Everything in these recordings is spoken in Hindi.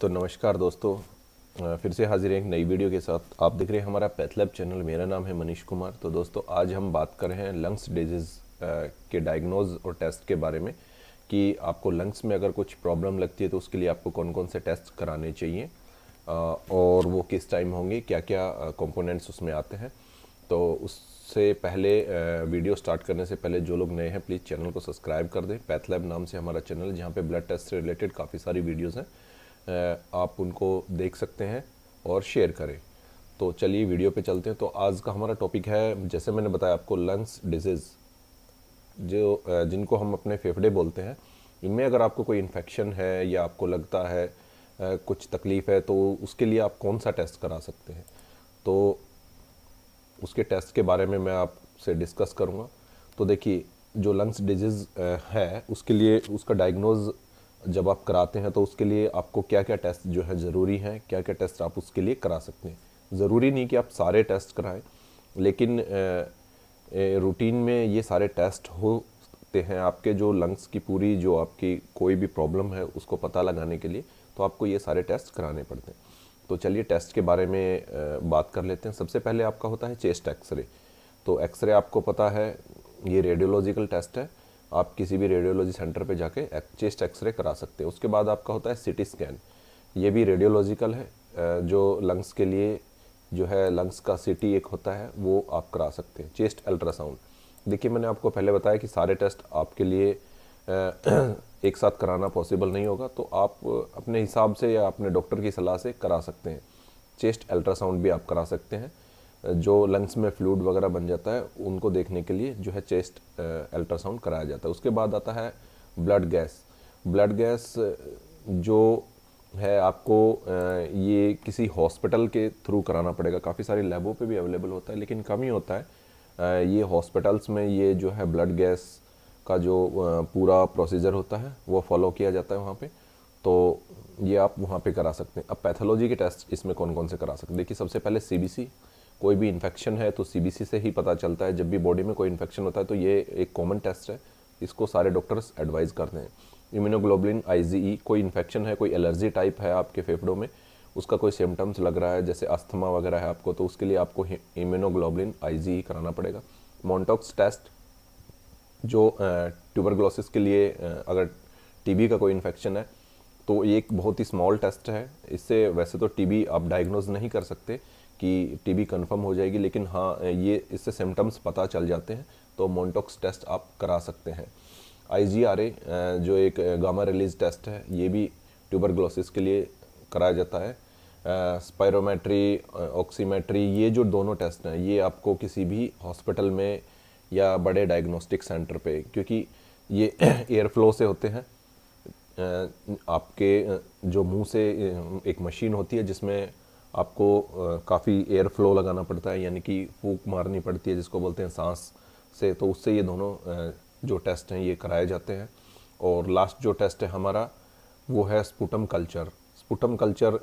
तो नमस्कार दोस्तों फिर से हाजिर हैं एक नई वीडियो के साथ आप देख रहे हैं हमारा पैथलैब चैनल मेरा नाम है मनीष कुमार तो दोस्तों आज हम बात कर रहे हैं लंग्स डिजीज़ के डायग्नोज और टेस्ट के बारे में कि आपको लंग्स में अगर कुछ प्रॉब्लम लगती है तो उसके लिए आपको कौन कौन से टेस्ट कराने चाहिए और वो किस टाइम होंगे क्या क्या कॉम्पोनेंट्स उसमें आते हैं तो उससे पहले वीडियो स्टार्ट करने से पहले जो लोग नए हैं प्लीज़ चैनल को सब्सक्राइब कर दें पैथलैब नाम से हमारा चैनल जहाँ पे ब्लड टेस्ट से रिलेटेड काफ़ी सारी वीडियोज़ हैं आप उनको देख सकते हैं और शेयर करें तो चलिए वीडियो पे चलते हैं तो आज का हमारा टॉपिक है जैसे मैंने बताया आपको लंग्स डिजीज़ जो जिनको हम अपने फेफड़े बोलते हैं इनमें अगर आपको कोई इन्फेक्शन है या आपको लगता है कुछ तकलीफ़ है तो उसके लिए आप कौन सा टेस्ट करा सकते हैं तो उसके टेस्ट के बारे में मैं आपसे डिस्कस करूँगा तो देखिए जो लंग्स डिजीज़ है उसके लिए उसका डायग्नोज जब आप कराते हैं तो उसके लिए आपको क्या क्या टेस्ट जो है ज़रूरी हैं क्या क्या टेस्ट आप उसके लिए करा सकते हैं ज़रूरी नहीं कि आप सारे टेस्ट कराएं लेकिन रूटीन में ये सारे टेस्ट होते हैं आपके जो लंग्स की पूरी जो आपकी कोई भी प्रॉब्लम है उसको पता लगाने के लिए तो आपको ये सारे टेस्ट कराने पड़ते हैं तो चलिए टेस्ट के बारे में बात कर लेते हैं सबसे पहले आपका होता है चेस्ट एक्सरे तो एक्सरे आपको पता है ये रेडियोलॉजिकल टेस्ट है आप किसी भी रेडियोलॉजी सेंटर पे जाके चेस्ट एक्सरे करा सकते हैं उसके बाद आपका होता है सिटी स्कैन ये भी रेडियोलॉजिकल है जो लंग्स के लिए जो है लंग्स का सिटी एक होता है वो आप करा सकते हैं चेस्ट अल्ट्रासाउंड देखिए मैंने आपको पहले बताया कि सारे टेस्ट आपके लिए एक साथ कराना पॉसिबल नहीं होगा तो आप अपने हिसाब से या अपने डॉक्टर की सलाह से करा सकते हैं चेस्ट अल्ट्रासाउंड भी आप करा सकते हैं जो लंग्स में फ्लूड वगैरह बन जाता है उनको देखने के लिए जो है चेस्ट अल्ट्रासाउंड कराया जाता है उसके बाद आता है ब्लड गैस ब्लड गैस जो है आपको ये किसी हॉस्पिटल के थ्रू कराना पड़ेगा काफ़ी सारी लैबों पे भी अवेलेबल होता है लेकिन कम ही होता है ये हॉस्पिटल्स में ये जो है ब्लड गैस का जो पूरा प्रोसीजर होता है वो फॉलो किया जाता है वहाँ पे तो ये आप वहाँ पे करा सकते हैं अब पैथोलॉजी के टेस्ट इसमें कौन कौन से करा सकते हैं देखिए सबसे पहले सी कोई भी इन्फेक्शन है तो सी से ही पता चलता है जब भी बॉडी में कोई इन्फेक्शन होता है तो ये एक कॉमन टेस्ट है इसको सारे डॉक्टर्स एडवाइज़ करते हैं इम्यूनोग्लोबिन आई e, कोई इन्फेक्शन है कोई एलर्जी टाइप है आपके फेफड़ों में उसका कोई सिम्टम्स लग रहा है जैसे अस्थमा वगैरह है आपको तो उसके लिए आपको इम्यूनोग्लोबिन आई e कराना पड़ेगा मोन्टॉक्स टेस्ट जो ट्यूबरग्लोसिस के लिए अगर टीबी का कोई इन्फेक्शन है तो ये एक बहुत ही स्मॉल टेस्ट है इससे वैसे तो टीबी आप डायग्नोज नहीं कर सकते कि टीबी कंफर्म हो जाएगी लेकिन हाँ ये इससे सिम्टम्स पता चल जाते हैं तो मोन्टोक्स टेस्ट आप करा सकते हैं आई जो एक गामा रिलीज टेस्ट है ये भी ट्यूबर के लिए कराया जाता है स्पायरोमेट्री ऑक्सीमेट्री ये जो दोनों टेस्ट हैं ये आपको किसी भी हॉस्पिटल में या बड़े डायग्नोस्टिक सेंटर पे क्योंकि ये एयर फ्लो से होते हैं आपके जो मुंह से एक मशीन होती है जिसमें आपको काफ़ी एयर फ्लो लगाना पड़ता है यानी कि फूक मारनी पड़ती है जिसको बोलते हैं सांस से तो उससे ये दोनों जो टेस्ट हैं ये कराए जाते हैं और लास्ट जो टेस्ट है हमारा वो है स्पुटम कल्चर स्पुटम कल्चर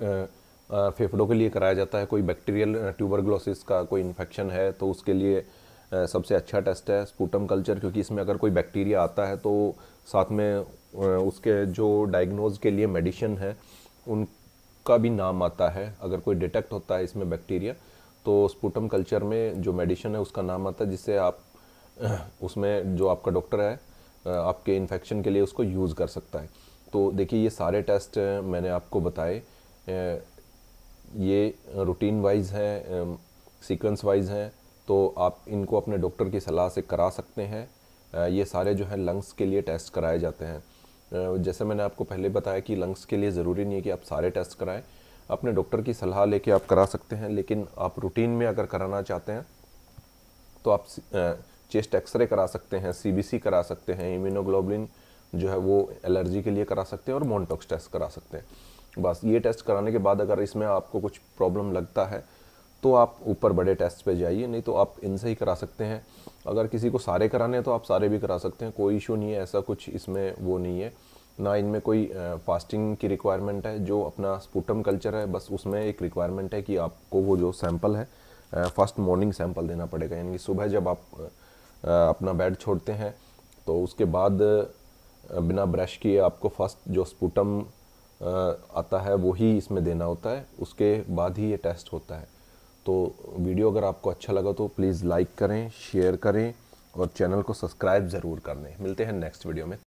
फेफड़ों के लिए कराया जाता है कोई बैक्टीरियल ट्यूबरग्लोसिस का कोई इन्फेक्शन है तो उसके लिए सबसे अच्छा टेस्ट है स्पूटम कल्चर क्योंकि इसमें अगर कोई बैक्टीरिया आता है तो साथ में उसके जो डायग्नोज के लिए मेडिसिन है उन का भी नाम आता है अगर कोई डिटेक्ट होता है इसमें बैक्टीरिया तो स्पूटम कल्चर में जो मेडिसिन है उसका नाम आता है जिससे आप उसमें जो आपका डॉक्टर है आपके इन्फेक्शन के लिए उसको यूज़ कर सकता है तो देखिए ये सारे टेस्ट मैंने आपको बताए ये रूटीन वाइज हैं सीक्वेंस वाइज हैं तो आप इनको अपने डॉक्टर की सलाह से करा सकते हैं ये सारे जो हैं लंग्स के लिए टेस्ट कराए जाते हैं जैसे मैंने आपको पहले बताया कि लंग्स के लिए ज़रूरी नहीं है कि आप सारे टेस्ट कराएं अपने डॉक्टर की सलाह लेके आप करा सकते हैं लेकिन आप रूटीन में अगर कराना चाहते हैं तो आप चेस्ट एक्सरे करा सकते हैं सीबीसी करा सकते हैं इम्यूनोग्लोबलिन जो है वो एलर्जी के लिए करा सकते हैं और मोनटॉक्स टेस्ट करा सकते हैं बस ये टेस्ट कराने के बाद अगर इसमें आपको कुछ प्रॉब्लम लगता है तो आप ऊपर बड़े टेस्ट पे जाइए नहीं तो आप इनसे ही करा सकते हैं अगर किसी को सारे कराने हैं तो आप सारे भी करा सकते हैं कोई इशू नहीं है ऐसा कुछ इसमें वो नहीं है ना इनमें कोई फास्टिंग की रिक्वायरमेंट है जो अपना स्पूटम कल्चर है बस उसमें एक रिक्वायरमेंट है कि आपको वो जो सैम्पल है फर्स्ट मॉर्निंग सैम्पल देना पड़ेगा यानी कि सुबह जब आप अपना बेड छोड़ते हैं तो उसके बाद बिना ब्रश किए आपको फर्स्ट जो स्पूटम आता है वही इसमें देना होता है उसके बाद ही ये टेस्ट होता है तो वीडियो अगर आपको अच्छा लगा तो प्लीज़ लाइक करें शेयर करें और चैनल को सब्सक्राइब ज़रूर कर लें मिलते हैं नेक्स्ट वीडियो में